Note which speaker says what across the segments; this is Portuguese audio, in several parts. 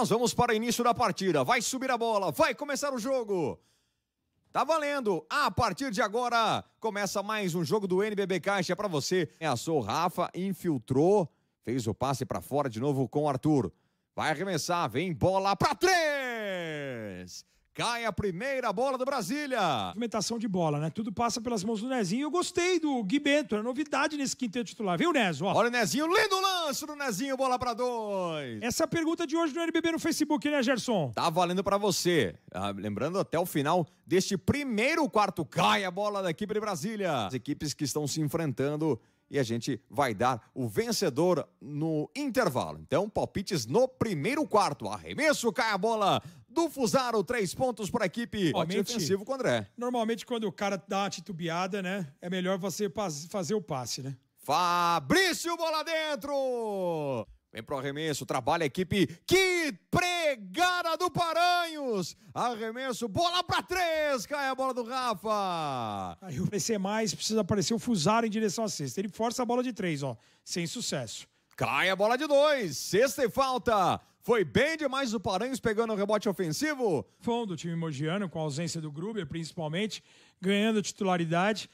Speaker 1: nós vamos para o início da partida. Vai subir a bola, vai começar o jogo. Tá valendo! A partir de agora, começa mais um jogo do NBB Caixa para você. Ameaçou o Rafa, infiltrou, fez o passe para fora de novo com o Arthur. Vai arremessar, vem bola para três! Cai a primeira bola do Brasília.
Speaker 2: Movimentação de bola, né? Tudo passa pelas mãos do Nezinho. Eu gostei do Gui Bento, é novidade nesse quinteto
Speaker 1: titular, viu, Nezo? Olha o Nezinho, lindo lance do Nezinho, bola para dois. Essa pergunta de hoje no NBB no Facebook, né, Gerson? Tá valendo para você. Ah, lembrando, até o final deste primeiro quarto, cai a bola da equipe de Brasília. As equipes que estão se enfrentando e a gente vai dar o vencedor no intervalo. Então, palpites no primeiro quarto. Arremesso, cai a bola do Fusaro. Três pontos para a equipe ofensiva com o André.
Speaker 2: Normalmente, quando o cara dá uma titubeada, né? É melhor você fazer o passe, né?
Speaker 1: Fabrício, bola dentro! Vem pro arremesso, trabalha a equipe. Que pregada do Paranhos! Arremesso, bola para três! Cai a bola
Speaker 2: do Rafa! Aí o PC mais precisa aparecer o Fusaro em direção à sexta. Ele força a bola de três, ó. Sem sucesso. Cai a bola de dois. Sexta e falta. Foi bem demais o Paranhos pegando o rebote ofensivo. Fundo, do time mogiano, com a ausência do Gruber principalmente, ganhando titularidade.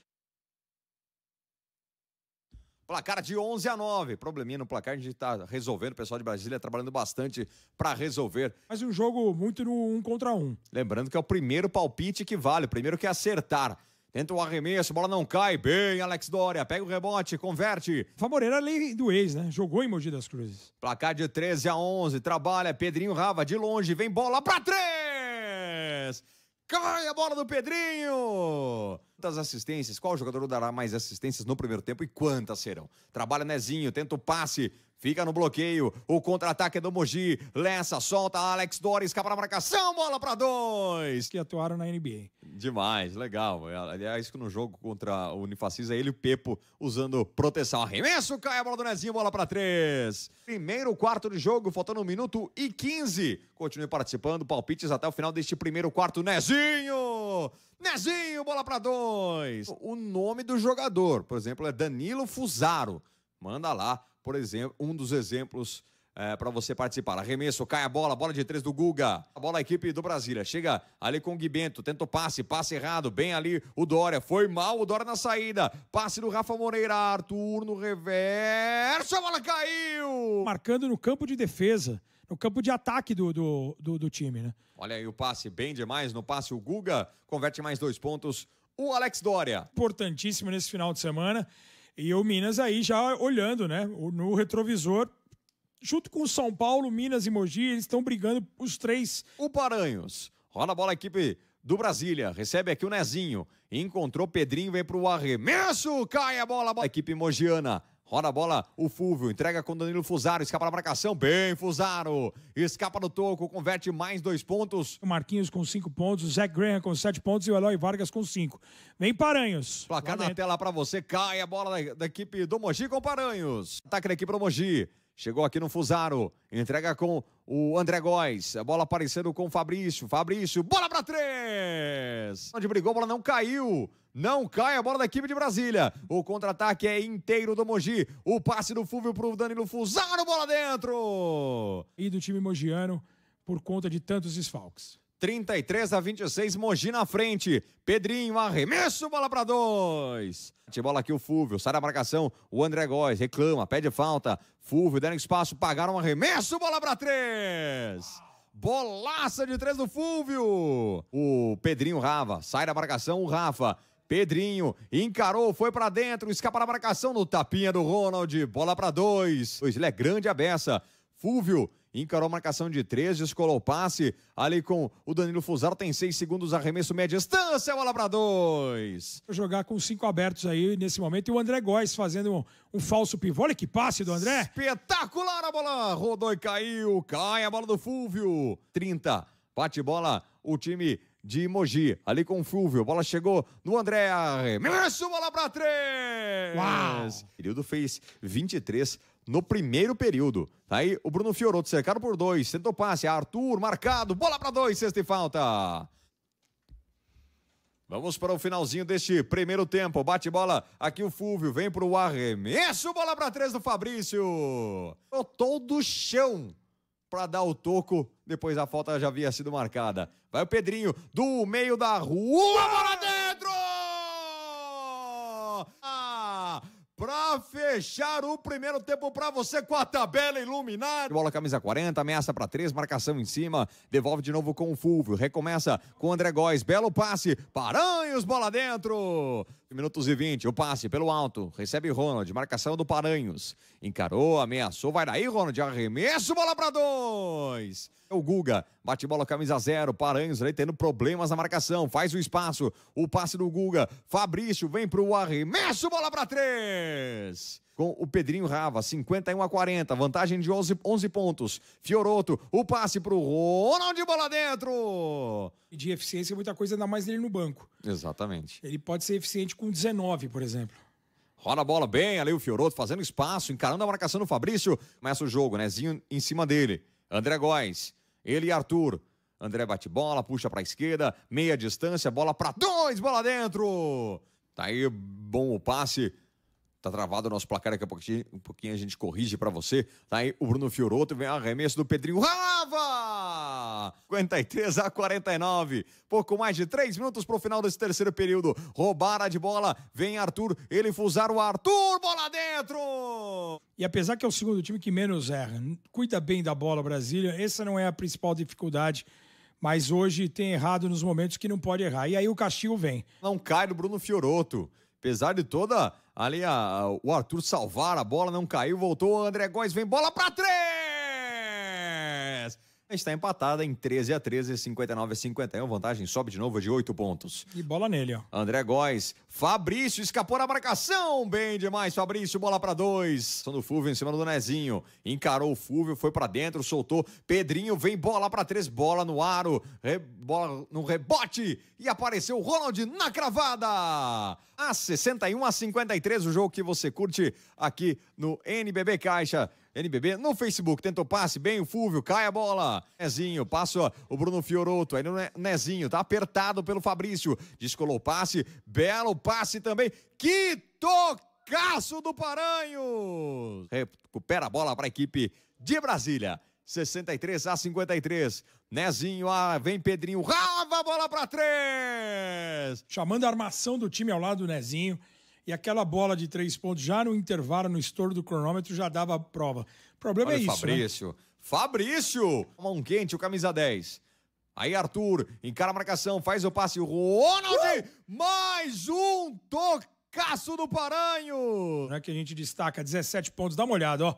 Speaker 1: Placar de 11 a 9. Probleminha no placar, a gente está resolvendo. O pessoal de Brasília trabalhando bastante para resolver. Mas um jogo muito no um contra um. Lembrando que é o primeiro palpite que vale, o primeiro que é acertar. Tenta o arremesso, bola não cai. Bem, Alex Dória. Pega o rebote, converte. Favoreira é lei do ex, né? Jogou em Mogi das Cruzes. Placar de 13 a 11. Trabalha Pedrinho Rava de longe. Vem bola pra três. Cai a bola do Pedrinho. Quantas assistências? Qual jogador dará mais assistências no primeiro tempo e quantas serão? Trabalha Nezinho, tenta o passe, fica no bloqueio. O contra-ataque é do Mogi. Lessa solta, Alex Dores, escapa na marcação, bola para dois. Que atuaram na NBA. Demais, legal. Aliás, que no jogo contra o é ele e o Pepo usando proteção. Arremesso, cai a bola do Nezinho, bola para três. Primeiro quarto de jogo, faltando um minuto e quinze. Continue participando, palpites até o final deste primeiro quarto. Nezinho! Nezinho. bola para dois. O nome do jogador, por exemplo, é Danilo Fusaro. Manda lá, por exemplo, um dos exemplos é, eh, para você participar. Arremesso, cai a bola, bola de três do Guga. A bola equipe do Brasília. Chega ali com o Guibento, tenta o passe, passe errado, bem ali o Dória. Foi mal o Dória na saída. Passe do Rafa Moreira, Arthur no
Speaker 2: reverso, a bola caiu! Marcando no campo de defesa no campo de ataque do, do, do, do time, né?
Speaker 1: Olha aí o passe, bem demais. No passe, o Guga converte mais dois pontos. O Alex Dória.
Speaker 2: Importantíssimo nesse final de semana. E o Minas aí já olhando, né? No retrovisor, junto com o São Paulo, Minas e Mogi, eles estão
Speaker 1: brigando os três. O Paranhos. Rola a bola, equipe do Brasília. Recebe aqui o Nezinho. Encontrou Pedrinho, vem pro arremesso. Cai a bola. A equipe mogiana Roda a bola, o Fúvio entrega com Danilo Fusaro, escapa na marcação, bem Fusaro, escapa no toco, converte mais dois pontos.
Speaker 2: Marquinhos com cinco pontos, Zé Graham com sete pontos e o Eloy Vargas
Speaker 1: com cinco. Vem Paranhos. Placar na tela para você, cai a bola da, da, equipe do Mogi com Paranhos. Ataque da equipe do Mogi, chegou aqui no Fusaro, entrega com o André Góes. A bola aparecendo com o Fabrício. Fabrício, bola para três! Onde brigou, a bola não caiu. Não cai a bola da equipe de Brasília. O contra-ataque é inteiro do Mogi. O passe do Fúvio pro Danilo Fusaro,
Speaker 2: bola dentro! E do
Speaker 1: time mogiano
Speaker 2: por conta de tantos esfalques.
Speaker 1: 33 a 26, Mogi na frente. Pedrinho, arremesso, bola para dois. Bate bola aqui o Fúvio, sai da marcação. O André Góes reclama, pede falta. Fúvio dando espaço, pagaram um arremesso, bola para três. Bolaça de três do Fúvio. O Pedrinho Rava, sai da marcação o Rafa. Pedrinho encarou, foi para dentro, escapa da marcação no tapinha do Ronald. Bola para dois. Ele é grande a beça. Fúvio encarou marcação de três, descolou o passe, ali com o Danilo Fusaro, tem seis segundos, arremesso média distância, bola para dois. Jogar com cinco abertos aí nesse momento, e o André Góes fazendo um, um falso pivô, olha que passe do André. Espetacular a bola, rodou e caiu, cai a bola do Fúvio, 30, bate bola, o time de Mogi, ali com o Fulvio, bola chegou no André, arremesso, bola para três. Uau. O período fez 23 no primeiro período. Tá aí o Bruno Fiorotto cercado por dois, tentou passe, Arthur marcado, bola para dois, sexta e falta. Vamos para o finalzinho deste primeiro tempo. Bate bola aqui o Fúvio, vem para o arremesso, bola para três do Fabrício. Botou do chão para dar o toco, depois a falta já havia sido marcada. Vai o Pedrinho do meio da rua, bola dentro! Ah, pra fechar o primeiro tempo para você com a tabela iluminada. Bola camisa 40, ameaça para três, marcação em cima, devolve de novo com o Fulvio, recomeça com o André Góes, belo passe, Paranhos, bola dentro. Minutos e 20, o passe pelo alto, recebe Ronald, marcação do Paranhos, encarou, ameaçou, vai daí Ronald, arremesso, bola para dois. O Guga, bate bola camisa zero, Paranhos ali tendo problemas na marcação, faz o espaço, o passe do Guga, Fabrício vem pro arremesso, bola para três. Palmeiras com o Pedrinho Rava, 51 a 40, vantagem de 11, 11 pontos. Fioroto, o passe pro Ronald bola dentro! E de eficiência, muita coisa ainda mais nele no banco. Exatamente.
Speaker 2: Ele pode ser eficiente com 19, por exemplo.
Speaker 1: Rola a bola bem ali o Fioroto, fazendo espaço, encarando a marcação do Fabrício. Começa o jogo, nezinho em cima dele. André Góes, ele e Arthur. André bate bola, puxa pra esquerda, meia distância, bola para dois, bola dentro! Tá aí, bom o passe Tá travado o nosso placar, daqui a pouquinho, um pouquinho a gente corrige para você. Tá aí o Bruno Fioroto, vem arremesso do Pedrinho Rava! 53 a 49. Pouco mais de 3 minutos pro final desse terceiro período. Roubaram de bola, vem Arthur, ele fuzar o Arthur, bola dentro!
Speaker 2: E apesar que é o segundo time que menos erra, cuida bem da bola Brasília, essa não é a principal dificuldade mas hoje tem errado nos momentos que não pode errar. E aí o castigo vem.
Speaker 1: Não cai no Bruno Fioroto. Apesar de toda ali a, o Arthur salvar a bola, não caiu, voltou o André Góes, vem bola para três! está empatada em 13 a 13, 59 a 51. Vantagem sobe de novo de 8 pontos.
Speaker 2: E bola nele,
Speaker 1: ó. André Góes. Fabrício escapou na marcação. Bem demais, Fabrício. Bola para dois. São do Fulvio em cima do Nezinho. Encarou o Fulvio, foi para dentro, soltou. Pedrinho vem bola para três. Bola no aro. Re... Bola no rebote. E apareceu o Ronald na cravada. A 61 a 53, o jogo que você curte aqui no NBB Caixa. NBB. No Facebook, tentou passe, bem o Fúvio, cai a bola. Nezinho, passa o Bruno Fioroto, aí no Nezinho, tá apertado pelo Fabrício, descolou o passe, belo passe também. Que tocaço do Paranhos! Recupera a bola para a equipe de Brasília. 63 a 53. Nezinho, ah, vem Pedrinho, rava a bola para três.
Speaker 2: Chamando a armação do time ao lado do Nezinho. E aquela bola de três pontos, já no intervalo, no estouro do cronômetro, já dava a prova. O problema Olha é isso. Fabrício.
Speaker 1: Né? Fabrício! Mão quente, o camisa 10. Aí Arthur encara a marcação, faz o passe. Ronald! Uh! Mais um tocaço do Paranho! Não é que a gente destaca 17 pontos. Dá uma olhada, ó.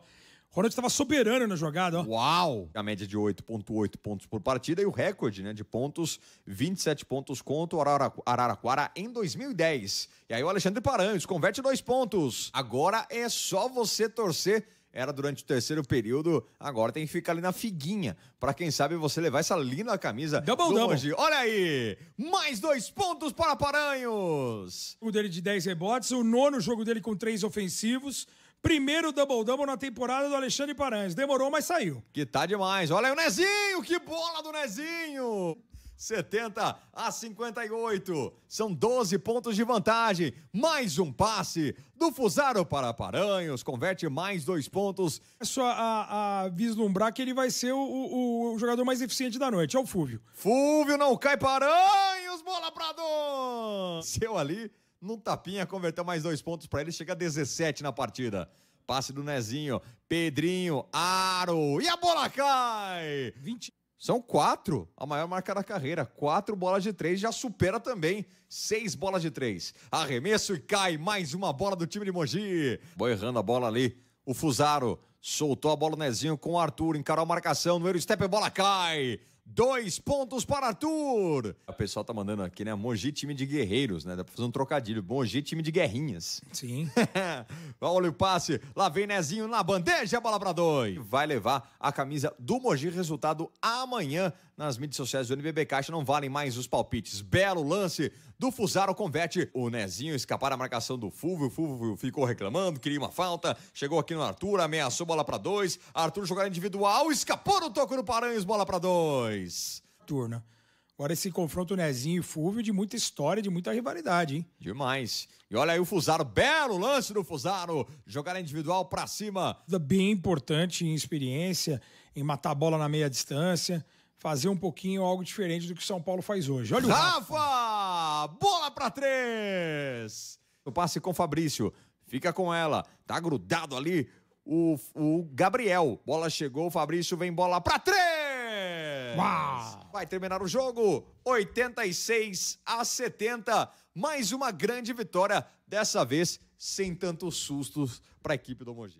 Speaker 1: Ronald estava soberano na jogada. Ó. Uau! A média de 8,8 pontos por partida e o recorde né, de pontos, 27 pontos contra o Araraquara, em 2010. E aí o Alexandre Paranhos converte dois pontos. Agora é só você torcer era durante o terceiro período, agora tem que ficar ali na figuinha, para quem sabe você levar essa linda camisa double, do double. Olha aí, mais dois pontos para
Speaker 2: Paranhos! O dele de 10 rebotes, o nono jogo dele com três ofensivos, Primeiro
Speaker 1: double double na temporada do Alexandre Paranhos. Demorou, mas saiu. Que tá demais. Olha aí o Nezinho, que bola do Nezinho! 70 a 58. São 12 pontos de vantagem. Mais um passe do Fusaro para Paranhos. Converte mais dois pontos. É só a, a vislumbrar que ele vai ser o, o, o, jogador mais eficiente da noite. É o Fúvio. Fúvio não cai Paranhos. Bola para Don. Seu ali num tapinha, converteu mais dois pontos para ele, chega a 17 na partida. Passe do Nezinho, Pedrinho, Aro, e a bola cai! 20. São quatro, a maior marca da carreira. Quatro bolas de três, já supera também. Seis bolas de três. Arremesso e cai mais uma bola do time de Mogi. Boa errando a bola ali. O Fusaro soltou a bola no Nezinho com o Arthur, encarou a marcação, número step, a bola cai. Dois pontos para Arthur! A pessoa tá mandando aqui, né? Mogi time de guerreiros, né? Dá pra fazer um trocadilho. Mogi time de guerrinhas. Sim. Olha o passe. Lá vem Nezinho na bandeja, bola pra dois. Vai levar a camisa do Mogi, resultado amanhã nas mídias sociais do NBB Caixa não valem mais os palpites. Belo lance do Fusaro converte o Nezinho escapar a marcação do Fulvio. O Fulvio ficou reclamando, queria uma falta, chegou aqui no Arthur, ameaçou bola para dois. Arthur jogar individual, escapou no toco do Paranhos, bola para dois. Turna. Agora esse confronto Nezinho e Fúvio de muita história, de muita rivalidade, hein? Demais. E olha aí o Fusaro, belo lance do Fusaro, jogar individual para cima.
Speaker 2: Bem importante em experiência, em matar a bola na meia distância fazer um pouquinho algo diferente do que o São Paulo faz hoje. Olha o Rafa!
Speaker 1: Rafa! Bola para três! O passe com o Fabrício. Fica com ela. Tá grudado ali o, o Gabriel. Bola chegou, o Fabrício vem bola para três! Uau! Vai terminar o jogo. 86 a 70. Mais uma grande vitória. Dessa vez sem tantos sustos para a equipe do Mogi.